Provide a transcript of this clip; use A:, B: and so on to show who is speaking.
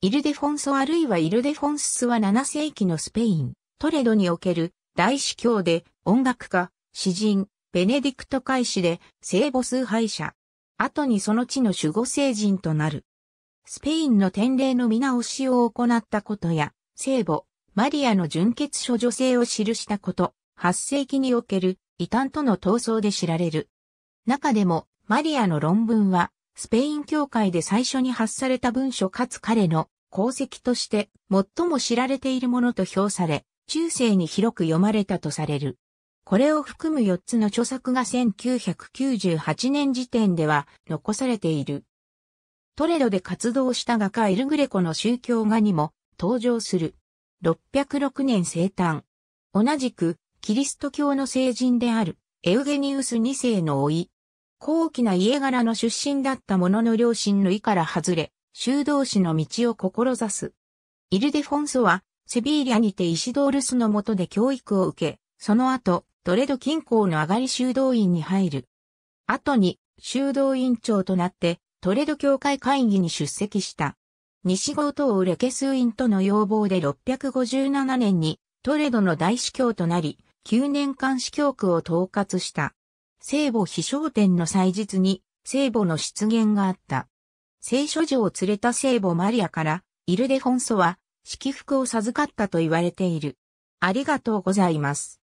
A: イルデフォンソあるいはイルデフォンスは7世紀のスペイン、トレドにおける大司教で音楽家、詩人、ベネディクト会士で聖母崇拝者。後にその地の守護聖人となる。スペインの典礼の見直しを行ったことや、聖母、マリアの純血書女性を記したこと、8世紀における異端との闘争で知られる。中でも、マリアの論文は、スペイン教会で最初に発された文書かつ彼の功績として最も知られているものと評され、中世に広く読まれたとされる。これを含む4つの著作が1998年時点では残されている。トレドで活動した画家エルグレコの宗教画にも登場する。606年生誕。同じく、キリスト教の聖人である、エウゲニウス2世の老い、高貴な家柄の出身だった者の両親の意から外れ、修道士の道を志す。イルデフォンソは、セビーリアにてイシドールスの下で教育を受け、その後、トレド近郊の上がり修道院に入る。後に、修道院長となって、トレド教会会議に出席した。西郷等ウレケス院との要望で657年に、トレドの大司教となり、9年間司教区を統括した。聖母飛翔天の祭日に聖母の出現があった。聖書女を連れた聖母マリアから、イルデフォンソは、祝服を授かったと言われている。ありがとう
B: ございます。